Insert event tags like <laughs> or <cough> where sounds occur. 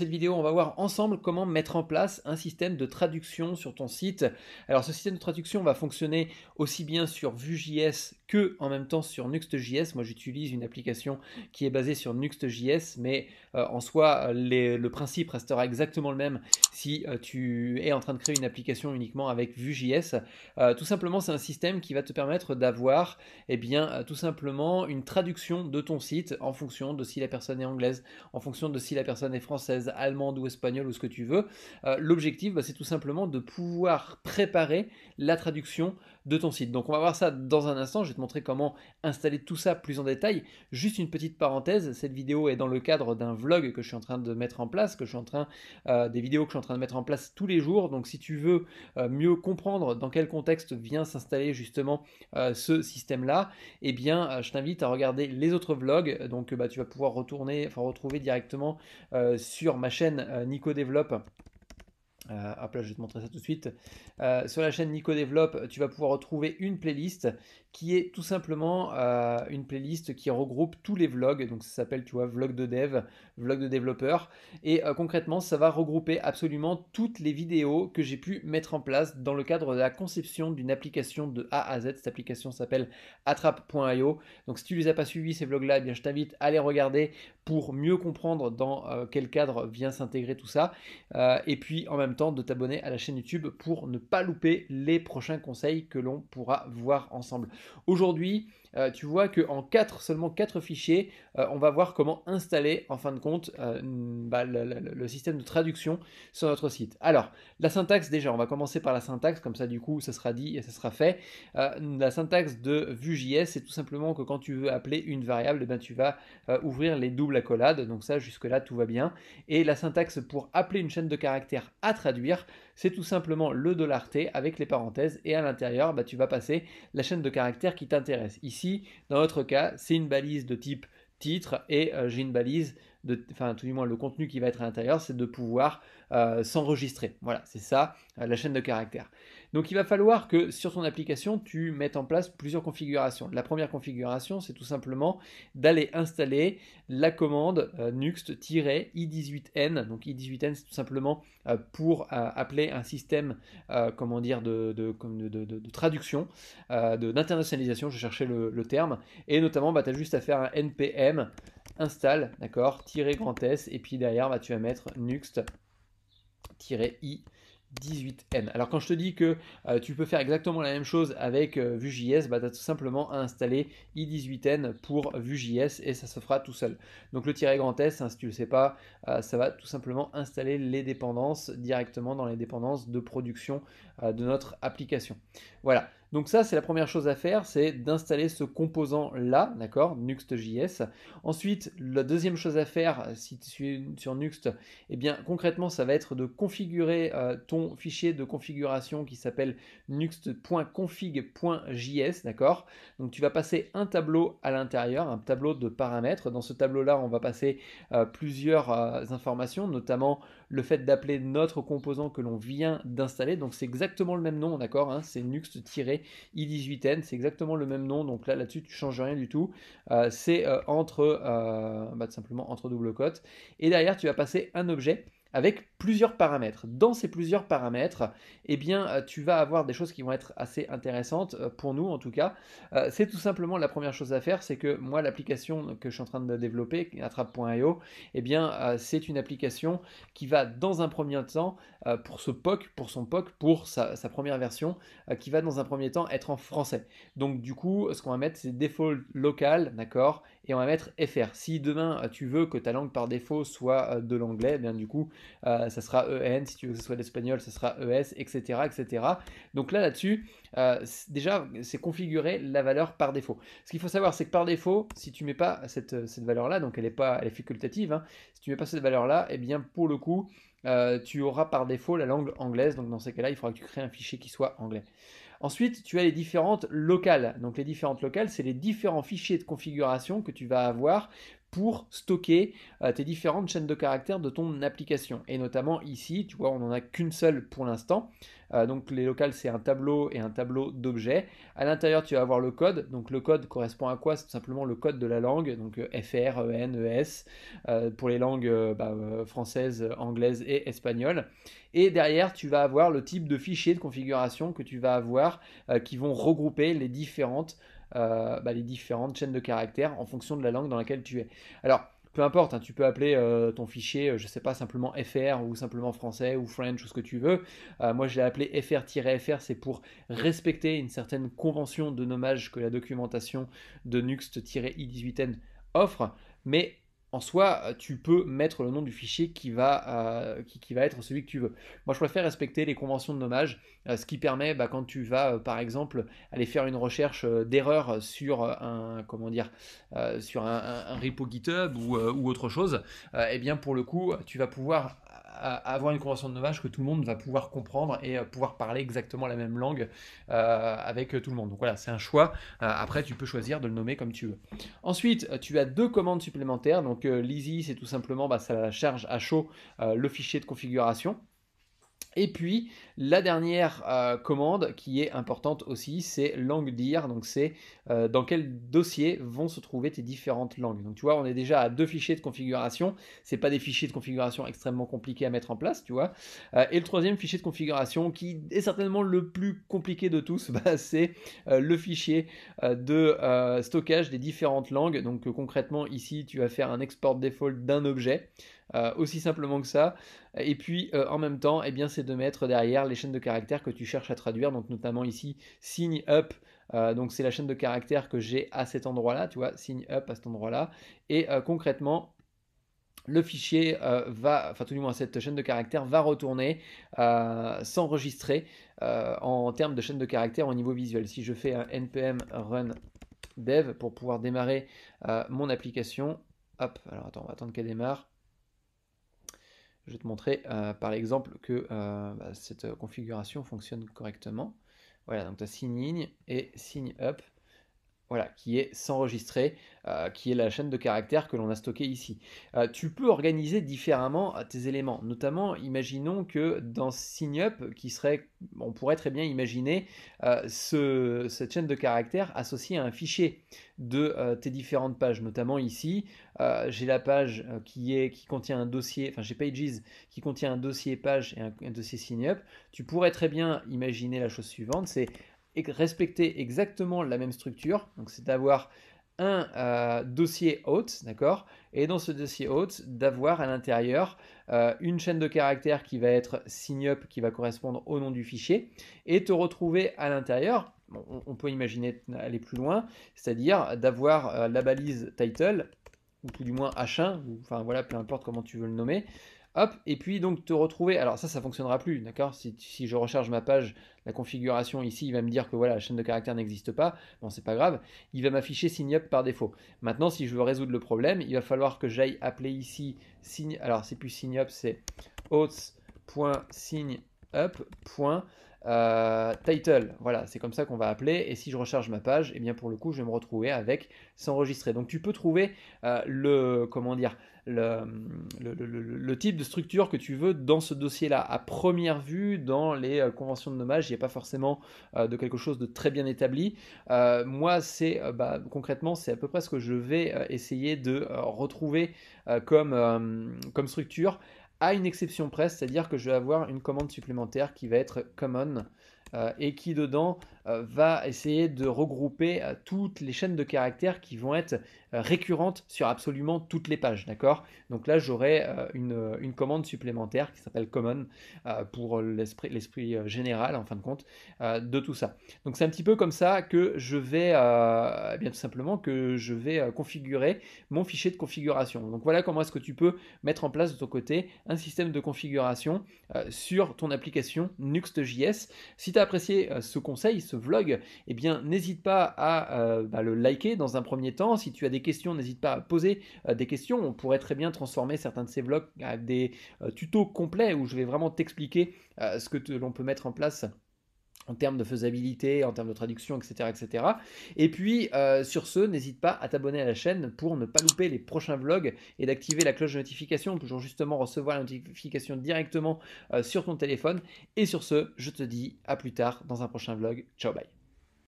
cette vidéo, on va voir ensemble comment mettre en place un système de traduction sur ton site. Alors ce système de traduction va fonctionner aussi bien sur Vue.js que en même temps sur Nuxt.js. Moi, j'utilise une application qui est basée sur Nuxt.js, mais euh, en soi, le principe restera exactement le même si euh, tu es en train de créer une application uniquement avec Vue.js. Euh, tout simplement, c'est un système qui va te permettre d'avoir, et eh bien, tout simplement une traduction de ton site en fonction de si la personne est anglaise, en fonction de si la personne est française, allemande ou espagnole ou ce que tu veux. L'objectif, bah, c'est tout simplement de pouvoir préparer la traduction ton site. Donc on va voir ça dans un instant, je vais te montrer comment installer tout ça plus en détail. Juste une petite parenthèse, cette vidéo est dans le cadre d'un vlog que je suis en train de mettre en place, que je suis en train euh, des vidéos que je suis en train de mettre en place tous les jours. Donc si tu veux euh, mieux comprendre dans quel contexte vient s'installer justement euh, ce système-là, eh bien je t'invite à regarder les autres vlogs. Donc bah, tu vas pouvoir retourner, enfin retrouver directement sur ma chaîne Nico Développe euh, hop je vais te montrer ça tout de suite. Euh, sur la chaîne Nico Développe, tu vas pouvoir retrouver une playlist qui est tout simplement euh, une playlist qui regroupe tous les vlogs. Donc ça s'appelle, tu vois, vlog de dev, vlog de développeur. Et concrètement, ça va regrouper absolument toutes les vidéos que j'ai pu mettre en place dans le cadre de la conception d'une application de A à Z. Cette application s'appelle attrape.io. Donc si tu les as pas suivis ces vlogs-là, eh bien je t'invite à les regarder pour mieux comprendre dans quel cadre vient s'intégrer tout ça. et puis en même temps, de t'abonner à la chaîne YouTube pour ne pas louper les prochains conseils que l'on pourra voir ensemble. Aujourd'hui, euh, tu vois qu'en quatre, seulement quatre fichiers, euh, on va voir comment installer en fin de compte euh, bah, le, système de traduction sur notre site. Alors, la syntaxe déjà, on va commencer par la syntaxe, comme ça du coup ça sera dit et ça sera fait. la syntaxe de Vue.js, c'est tout simplement que quand tu veux appeler une variable, eh ben, tu vas ouvrir les doubles accolades, donc ça jusque-là tout va bien. Et la syntaxe pour appeler une chaîne de caractères à travers c'est tout simplement le dollar $t avec les parenthèses et à l'intérieur, bah, tu vas passer la chaîne de caractères qui t'intéresse. Ici, dans notre cas, c'est une balise de type titre et euh, j'ai une balise de, enfin tout du moins le contenu qui va être à l'intérieur, c'est de pouvoir euh, s'enregistrer. Voilà, c'est ça euh, la chaîne de caractères. Donc il va falloir que sur ton application, tu mettes en place plusieurs configurations. La première configuration, c'est tout simplement d'aller installer la commande euh, nuxt-i18n. Donc i18n, c'est tout simplement euh, pour euh, appeler un système, comment dire, de, traduction, d'internationalisation, je cherchais le, le terme. Et notamment, bah, tu as juste à faire un npm install, d'accord, tirer grand S, et puis derrière, bah, tu vas mettre nuxt-i 18n. Alors quand je te dis que euh, tu peux faire exactement la même chose avec euh, Vue.js, bah, tu as tout simplement à installer i18n pour Vue.js et ça se fera tout seul. Donc le tiret grand S, hein, si tu ne le sais pas, euh, ça va tout simplement installer les dépendances directement dans les dépendances de production de notre application. Voilà. Donc ça, c'est la première chose à faire, c'est d'installer ce composant-là, d'accord, Nuxt.js. Ensuite, la deuxième chose à faire, si tu es sur Nuxt, eh bien concrètement, ça va être de configurer euh, ton fichier de configuration qui s'appelle nuxt.config.js, d'accord. Donc tu vas passer un tableau à l'intérieur, un tableau de paramètres. Dans ce tableau-là, on va passer euh, plusieurs euh, informations, notamment le fait d'appeler notre composant que l'on vient d'installer. Donc c'est exactement le même nom, d'accord hein, C'est nux i 18 n c'est exactement le même nom. Donc là, là-dessus, tu changes rien du tout. Euh, c'est euh, entre, euh, bah, simplement entre double cotes. Et derrière, tu vas passer un objet avec plusieurs paramètres. Dans ces plusieurs paramètres, eh bien, euh, tu vas avoir des choses qui vont être assez intéressantes euh, pour nous en tout cas. Euh, c'est tout simplement la première chose à faire, c'est que moi l'application que je suis en train de développer, attrape.io, eh bien, c'est une application qui va dans un premier temps pour ce POC, pour son POC, pour sa, sa première version, qui va dans un premier temps être en français. Donc du coup, ce qu'on va mettre, c'est default local, d'accord, et on va mettre FR. Si demain euh, tu veux que ta langue par défaut soit euh, de l'anglais, eh bien du coup euh, ça sera EN, si tu veux que ce soit l'espagnol, ça sera ES, etc. etc. Donc là là-dessus, déjà c'est configurer la valeur par défaut. Ce qu'il faut savoir c'est que par défaut, si tu ne mets pas cette, valeur là, donc elle est pas elle est facultative, hein, si tu ne mets pas cette valeur là, et eh bien pour le coup tu auras par défaut la langue anglaise, donc dans ces cas-là, il faudra que tu crées un fichier qui soit anglais. Ensuite, tu as les différentes locales. Donc les différentes locales, c'est les différents fichiers de configuration que tu vas avoir pour stocker euh, tes différentes chaînes de caractères de ton application. Et notamment ici, tu vois, on n'en a qu'une seule pour l'instant. Euh, donc les locales, c'est un tableau et un tableau d'objets. À l'intérieur, tu vas avoir le code. Donc le code correspond à quoi C'est tout simplement le code de la langue, donc euh, FR, EN, ES, pour les langues bah, françaises, anglaises et espagnoles. Et derrière, tu vas avoir le type de fichier de configuration que tu vas avoir qui vont regrouper les différentes euh, bah, les différentes chaînes de caractères en fonction de la langue dans laquelle tu es. Alors, peu importe, hein, tu peux appeler euh, ton fichier, euh, je ne sais pas, simplement FR ou simplement français ou French ou ce que tu veux. moi, je l'ai appelé FR-FR, c'est pour respecter une certaine convention de nommage que la documentation de Nuxt-i18n offre. Mais en soi, euh, tu peux mettre le nom du fichier qui va, euh, qui, va être celui que tu veux. Moi, je préfère respecter les conventions de nommage, euh, ce qui permet, bah, quand tu vas, par exemple, aller faire une recherche d'erreur sur un, comment dire, sur un, repo GitHub ou, autre chose, et eh bien, pour le coup, tu vas pouvoir avoir une convention de nommage que tout le monde va pouvoir comprendre et euh, pouvoir parler exactement la même langue euh, avec euh, tout le monde. Donc voilà, c'est un choix. après, tu peux choisir de le nommer comme tu veux. Ensuite, tu as deux commandes supplémentaires. Donc l'easy, c'est tout simplement, bah, ça charge à chaud le fichier de configuration. Et puis la dernière euh, commande qui est importante aussi, c'est langue dire. Donc c'est euh, dans quel dossier vont se trouver tes différentes langues. Donc tu vois, on est déjà à deux fichiers de configuration. Ce n'est pas des fichiers de configuration extrêmement compliqués à mettre en place, tu vois. Euh, et le troisième fichier de configuration qui est certainement le plus compliqué de tous, <laughs> bah, c'est le fichier de stockage des différentes langues. Donc concrètement ici, tu vas faire un export default d'un objet. Euh, aussi simplement que ça. Et puis euh, en même temps, eh c'est de mettre derrière les chaînes de caractères que tu cherches à traduire, donc notamment ici, Sign up. Euh, donc c'est la chaîne de caractères que j'ai à cet endroit-là, tu vois, Sign up à cet endroit-là. Et concrètement, le fichier va, enfin tout du moins cette chaîne de caractères va retourner, s'enregistrer en termes de chaîne de caractères au niveau visuel. Si je fais un npm run dev pour pouvoir démarrer mon application, hop, alors attends, on va attendre qu'elle démarre. Je vais te montrer euh, par exemple que euh, bah, cette configuration fonctionne correctement. Voilà, donc tu as signe in et sign up. Voilà, qui est s'enregistrer, euh, qui est la chaîne de caractères que l'on a stockée ici. Euh, tu peux organiser différemment euh, tes éléments. Notamment, imaginons que dans Signup, qui serait, on pourrait très bien imaginer cette chaîne de caractères associée à un fichier de tes différentes pages. Notamment ici, j'ai la page qui, est, qui contient un dossier, enfin j'ai Pages qui contient un dossier page et un, un dossier Signup. Tu pourrais très bien imaginer la chose suivante, c'est respecter exactement la même structure. Donc c'est d'avoir un euh, dossier hôte, d'accord Et dans ce dossier hôte, d'avoir à l'intérieur euh, une chaîne de caractères qui va être signup, qui va correspondre au nom du fichier, et te retrouver à l'intérieur, on, peut imaginer aller plus loin, c'est-à-dire d'avoir euh, la balise title, ou tout du moins H1, ou, enfin voilà, peu importe comment tu veux le nommer, Hop, et puis donc te retrouver. Alors ça, ça fonctionnera plus, d'accord si, je recharge ma page, la configuration ici, il va me dire que voilà, la chaîne de caractère n'existe pas. Bon, c'est pas grave. Il va m'afficher sign up par défaut. Maintenant, si je veux résoudre le problème, il va falloir que j'aille appeler ici sign. Alors c'est plus sign up, c'est auth.signup. Euh, title, voilà, c'est comme ça qu'on va appeler. Et si je recharge ma page, et eh bien pour le coup, je vais me retrouver avec s'enregistrer. Donc tu peux trouver euh, le comment dire le, type de structure que tu veux dans ce dossier-là. À première vue, dans les euh, conventions de nommage, il n'y a pas forcément de quelque chose de très bien établi. moi, c'est bah, concrètement, c'est à peu près ce que je vais essayer de retrouver comme, comme structure à une exception presse, c'est-à-dire que je vais avoir une commande supplémentaire qui va être common euh, et qui dedans euh, va essayer de regrouper euh, toutes les chaînes de caractères qui vont être euh, récurrentes sur absolument toutes les pages, d'accord Donc là, j'aurai une, commande supplémentaire qui s'appelle common pour l'esprit général, en fin de compte, de tout ça. Donc c'est un petit peu comme ça que je vais, eh bien tout simplement, que je vais configurer mon fichier de configuration. Donc voilà comment est-ce que tu peux mettre en place de ton côté un système de configuration sur ton application Nuxt.js. Si tu as apprécié ce conseil, ce vlog, et eh bien n'hésite pas à euh, bah, le liker dans un premier temps. Si tu as des questions, n'hésite pas à poser euh, des questions. On pourrait très bien transformer certains de ces vlogs à des euh, tutos complets où je vais vraiment t'expliquer ce que l'on peut mettre en place en termes de faisabilité, en termes de traduction, etc. etc. Et puis, euh, sur ce, n'hésite pas à t'abonner à la chaîne pour ne pas louper les prochains vlogs et d'activer la cloche de notification pour justement recevoir la notification directement euh, sur ton téléphone. Et sur ce, je te dis à plus tard dans un prochain vlog. Ciao, bye